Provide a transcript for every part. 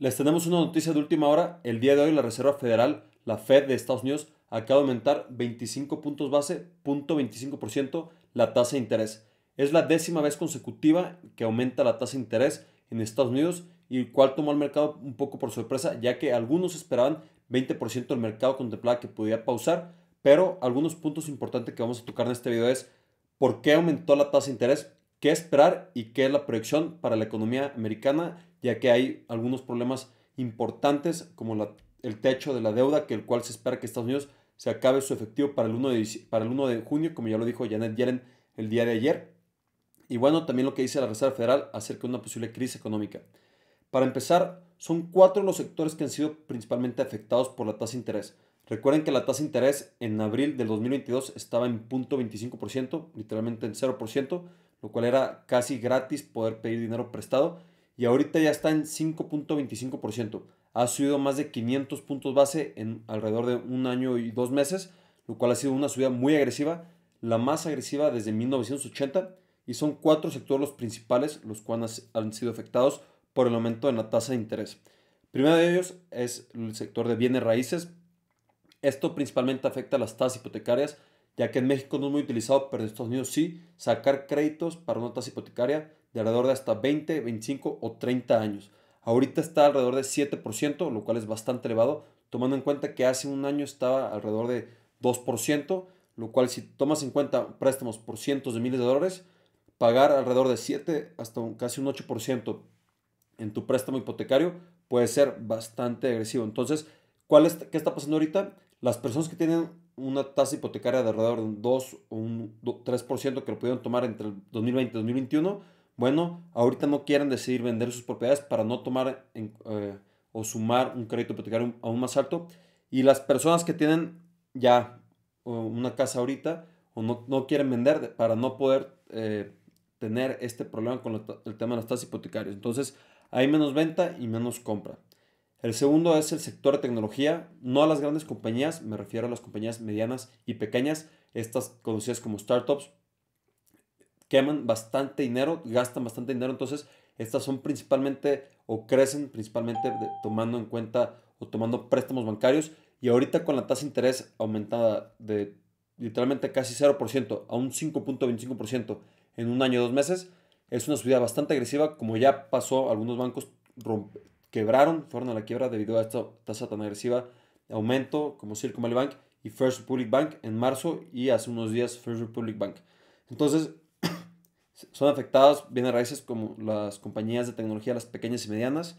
Les tenemos una noticia de última hora. El día de hoy la Reserva Federal, la Fed de Estados Unidos, acaba de aumentar 25 puntos base, 0.25% la tasa de interés. Es la décima vez consecutiva que aumenta la tasa de interés en Estados Unidos y cual tomó al mercado un poco por sorpresa, ya que algunos esperaban 20% del mercado contemplado que podía pausar, pero algunos puntos importantes que vamos a tocar en este video es por qué aumentó la tasa de interés, qué esperar y qué es la proyección para la economía americana, ya que hay algunos problemas importantes como la, el techo de la deuda, que el cual se espera que Estados Unidos se acabe su efectivo para el 1 de, para el 1 de junio, como ya lo dijo Janet Yellen el día de ayer. Y bueno, también lo que dice la Reserva Federal acerca de una posible crisis económica. Para empezar, son cuatro los sectores que han sido principalmente afectados por la tasa de interés. Recuerden que la tasa de interés en abril del 2022 estaba en 0.25%, literalmente en 0%, lo cual era casi gratis poder pedir dinero prestado, y ahorita ya está en 5.25%. Ha subido más de 500 puntos base en alrededor de un año y dos meses, lo cual ha sido una subida muy agresiva, la más agresiva desde 1980, y son cuatro sectores los principales los cuales han sido afectados por el aumento en la tasa de interés. Primero de ellos es el sector de bienes raíces. Esto principalmente afecta a las tasas hipotecarias, ya que en México no es muy utilizado, pero en Estados Unidos sí, sacar créditos para notas tasa hipotecaria de alrededor de hasta 20, 25 o 30 años. Ahorita está alrededor de 7%, lo cual es bastante elevado, tomando en cuenta que hace un año estaba alrededor de 2%, lo cual si tomas en cuenta préstamos por cientos de miles de dólares, pagar alrededor de 7 hasta un, casi un 8% en tu préstamo hipotecario puede ser bastante agresivo. Entonces, ¿cuál es, ¿qué está pasando ahorita? Las personas que tienen una tasa hipotecaria de alrededor de un 2 o un 3% que lo pudieron tomar entre el 2020 y 2021, bueno, ahorita no quieren decidir vender sus propiedades para no tomar eh, o sumar un crédito hipotecario aún más alto. Y las personas que tienen ya una casa ahorita o no, quieren vender para no poder eh, tener este problema con el tema de las tasas hipotecarias. Entonces, hay menos venta y menos compra. El segundo es el sector de tecnología, no a las grandes compañías, me refiero a las compañías medianas y pequeñas, estas conocidas como startups, queman bastante dinero, gastan bastante dinero, entonces estas son principalmente o crecen principalmente tomando en cuenta o tomando préstamos bancarios y ahorita con la tasa de interés aumentada de literalmente casi 0% a un 5.25% en un año o dos meses, es una subida bastante agresiva como ya pasó algunos bancos quebraron, fueron a la quiebra debido a esta tasa tan agresiva aumento como Silicon Bank y First Republic Bank en marzo y hace unos días First Republic Bank. Entonces, son bien a raíces como las compañías de tecnología, las pequeñas y medianas,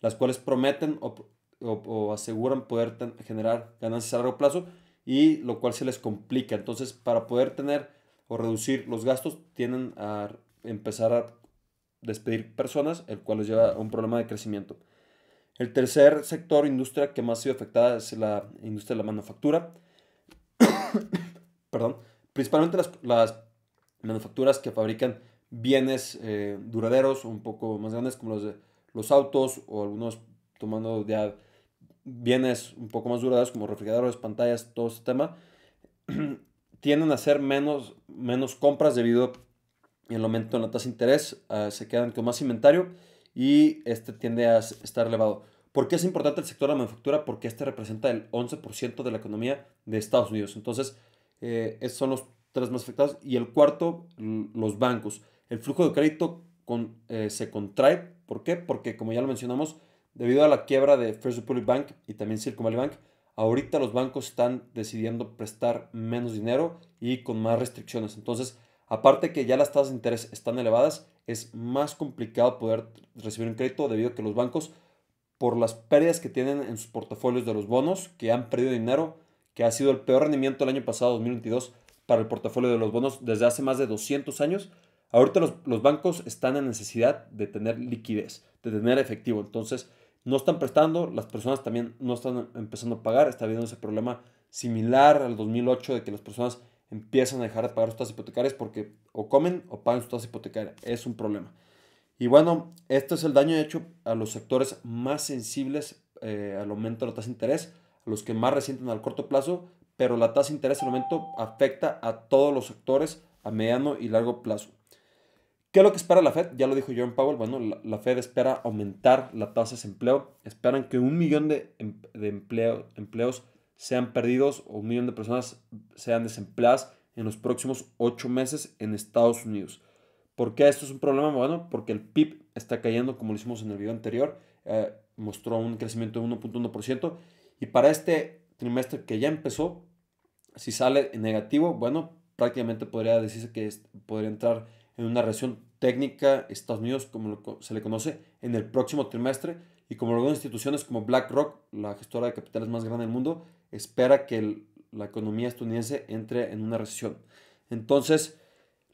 las cuales prometen o, aseguran poder generar ganancias a largo plazo y lo cual se les complica. Entonces, para poder tener o reducir los gastos, tienen a empezar a despedir personas, el cual les lleva a un problema de crecimiento. El tercer sector industria que más ha sido afectada es la industria de la manufactura. Perdón. Principalmente las, las, manufacturas que fabrican bienes eh, duraderos un poco más grandes como los, los autos o algunos tomando ya bienes un poco más duraderos como refrigeradores, pantallas, todo ese tema, tienden a hacer menos, menos compras debido al aumento en la tasa de interés, ah, se quedan con más inventario y este tiende a estar elevado. ¿Por qué es importante el sector de la manufactura? Porque este representa el 11% de la economía de Estados Unidos. Entonces, eh, son los tres más afectados. Y el cuarto, los bancos. El flujo de crédito eh, se contrae. ¿Por qué? Porque, como ya lo mencionamos, debido a la quiebra de First Republic Bank y también Silicon Valley Bank, ahorita los bancos están decidiendo prestar menos dinero y con más restricciones. Entonces, aparte que ya las tasas de interés están elevadas, es más complicado poder recibir un crédito debido a que los bancos, por las pérdidas que tienen en sus portafolios de los bonos, que han perdido dinero, que ha sido el peor rendimiento del año pasado, 2022, para el portafolio de los bonos desde hace más de 200 años, ahorita los, los bancos están en necesidad de tener liquidez, de tener efectivo. Entonces, no están prestando, las personas también no están empezando a pagar, está habiendo ese problema similar al 2008 de que las personas empiezan a dejar de pagar sus tasas hipotecarias porque o comen o pagan su tasa hipotecaria. Es un problema. Y bueno, este es el daño hecho a los sectores más sensibles eh, al aumento de la tasa de interés, a los que más resienten al corto plazo, pero la tasa de interés en aumento afecta a todos los sectores a mediano y largo plazo. ¿Qué es lo que espera la Fed? Ya lo dijo John Powell. Bueno, la, Fed espera aumentar la tasa de desempleo. Esperan que un millón de, em, de empleo, empleos sean perdidos o un millón de personas sean desempleadas en los próximos ocho meses en Estados Unidos. ¿Por qué esto es un problema? Bueno, porque el PIB está cayendo, como lo hicimos en el video anterior, eh, mostró un crecimiento de 1.1%, y para este trimestre que ya empezó, si sale negativo, bueno, prácticamente podría decirse que podría entrar en una recesión técnica Estados Unidos, como se le conoce, en el próximo trimestre, y como algunas instituciones como BlackRock, la gestora de capitales más grande del mundo, espera que la economía estadounidense entre en una recesión. Entonces,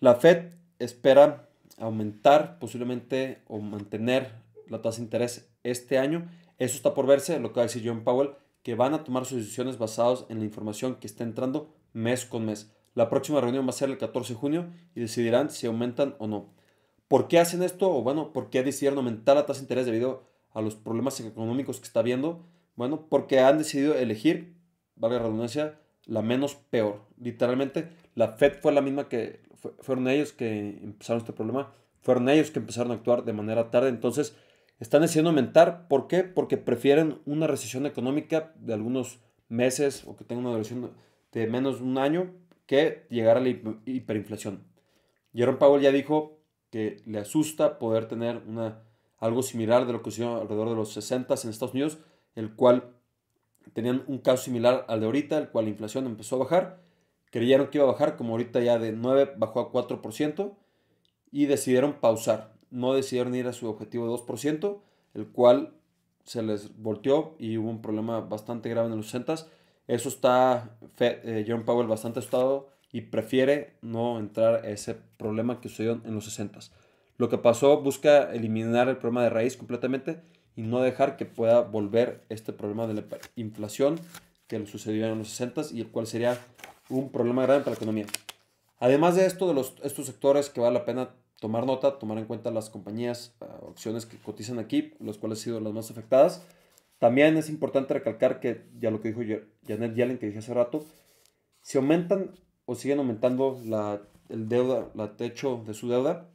la Fed espera aumentar posiblemente o mantener la tasa de interés este año. Eso está por verse, lo que va a decir John Powell, que van a tomar sus decisiones basadas en la información que está entrando mes con mes. La próxima reunión va a ser el 14 de junio y decidirán si aumentan o no. ¿Por qué hacen esto? O bueno, ¿por qué decidieron aumentar la tasa de interés debido a los problemas económicos que está habiendo? Bueno, porque han decidido elegir valga la redundancia, la menos peor. Literalmente, la Fed fue la misma que fueron ellos que empezaron este problema, fueron ellos que empezaron a actuar de manera tarde. Entonces, están decidiendo aumentar. ¿Por qué? Porque prefieren una recesión económica de algunos meses o que tenga una duración de menos de un año que llegar a la hiperinflación. Jerome Powell ya dijo que le asusta poder tener una, algo similar de lo que sucedió alrededor de los 60 en Estados Unidos, el cual tenían un caso similar al de ahorita, el cual la inflación empezó a bajar, creyeron que iba a bajar, como ahorita ya de 9 bajó a 4%, y decidieron pausar, no decidieron ir a su objetivo de 2%, el cual se les volteó y hubo un problema bastante grave en los 60. Eso está eh, John Powell bastante asustado y prefiere no entrar a ese problema que sucedió en los 60. Lo que pasó busca eliminar el problema de raíz completamente y no dejar que pueda volver este problema de la inflación que sucedió en los 60 y el cual sería un problema grave para la economía. Además de esto, de los, estos sectores que vale la pena tomar nota, tomar en cuenta las compañías, ah, opciones que cotizan aquí, las cuales han sido las más afectadas. También es importante recalcar que, ya lo que dijo Janet Yellen, que dije hace rato, si aumentan o siguen aumentando la, el deuda, la techo de su deuda,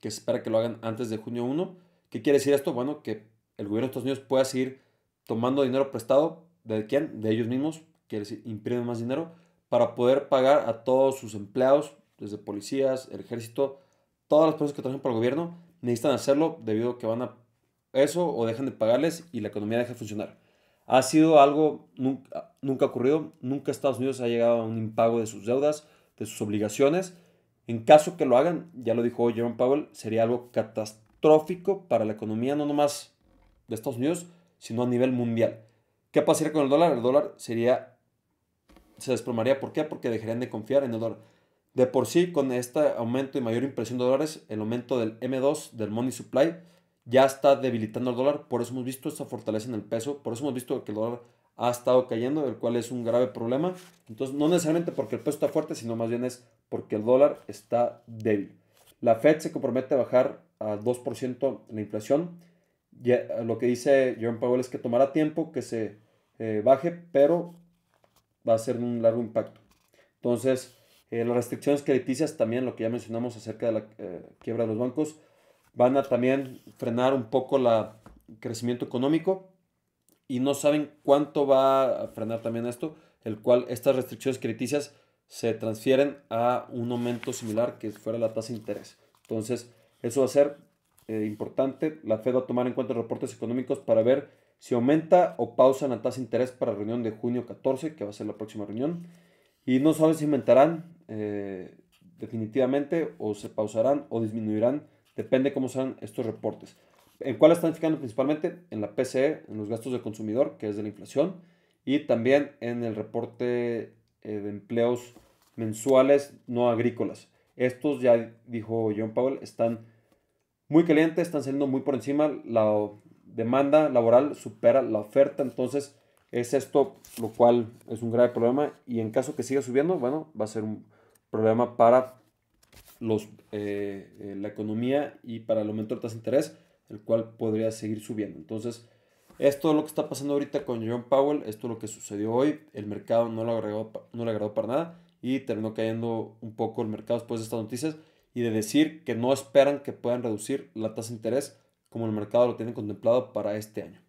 que espera que lo hagan antes de junio 1, ¿Qué quiere decir esto? Bueno, que el gobierno de Estados Unidos pueda seguir tomando dinero prestado de quién? De ellos mismos, quiere decir, imprimen más dinero para poder pagar a todos sus empleados, desde policías, el ejército, todas las personas que trabajan para el gobierno, necesitan hacerlo debido a que van a eso o dejan de pagarles y la economía deja de funcionar. Ha sido algo ah, nunca, nunca ocurrido, nunca Estados Unidos ha llegado a un impago de sus deudas, de sus obligaciones. En caso que lo hagan, ya lo dijo Jerome Powell, sería algo catastrófico trófico para la economía, no nomás de Estados Unidos, sino a nivel mundial. ¿Qué pasaría con el dólar? El dólar sería, se desplomaría. ¿Por qué? Porque dejarían de confiar en el dólar. De por sí, con este aumento y mayor impresión de dólares, el aumento del M2, del Money Supply, ya está debilitando el dólar. Por eso hemos visto esta fortaleza en el peso. Por eso hemos visto que el dólar ha estado cayendo, el cual es un grave problema. Entonces, no necesariamente porque el peso está fuerte, sino más bien es porque el dólar está débil. La Fed se compromete a bajar a 2% la inflación. lo que dice Jerome Powell es que tomará tiempo que se eh, baje, pero va a ser un largo impacto. Entonces, eh, las restricciones crediticias también, lo que ya mencionamos acerca de la eh, quiebra de los bancos, van a también frenar un poco la, crecimiento económico y no saben cuánto va a frenar también esto, el cual estas restricciones crediticias se transfieren a un aumento similar que fuera la tasa de interés. Entonces, eso va a ser eh, importante. La Fed va a tomar en cuenta los reportes económicos para ver si aumenta o pausa la tasa de interés para la reunión de junio 14, que va a ser la próxima reunión. Y no sabe si aumentarán eh, definitivamente o se pausarán o disminuirán. Depende cómo sean estos reportes. ¿En cuál están fijando principalmente? En la PCE, en los gastos del consumidor, que es de la inflación, y también en el reporte eh, de empleos mensuales no agrícolas. Estos ya dijo John Powell, están muy calientes, están saliendo muy por encima, la demanda laboral supera la oferta, entonces es esto lo cual es un grave problema y en caso que siga subiendo, bueno, va a ser un problema para los, eh, eh, la economía y para el aumento de tasa de interés, el cual podría seguir subiendo. Entonces, esto es lo que está pasando ahorita con John Powell, esto es lo que sucedió hoy, el mercado no le agregó no le agradó para nada y terminó cayendo un poco el mercado después de estas noticias y de decir que no esperan que puedan reducir la tasa de interés como el mercado lo tiene contemplado para este año.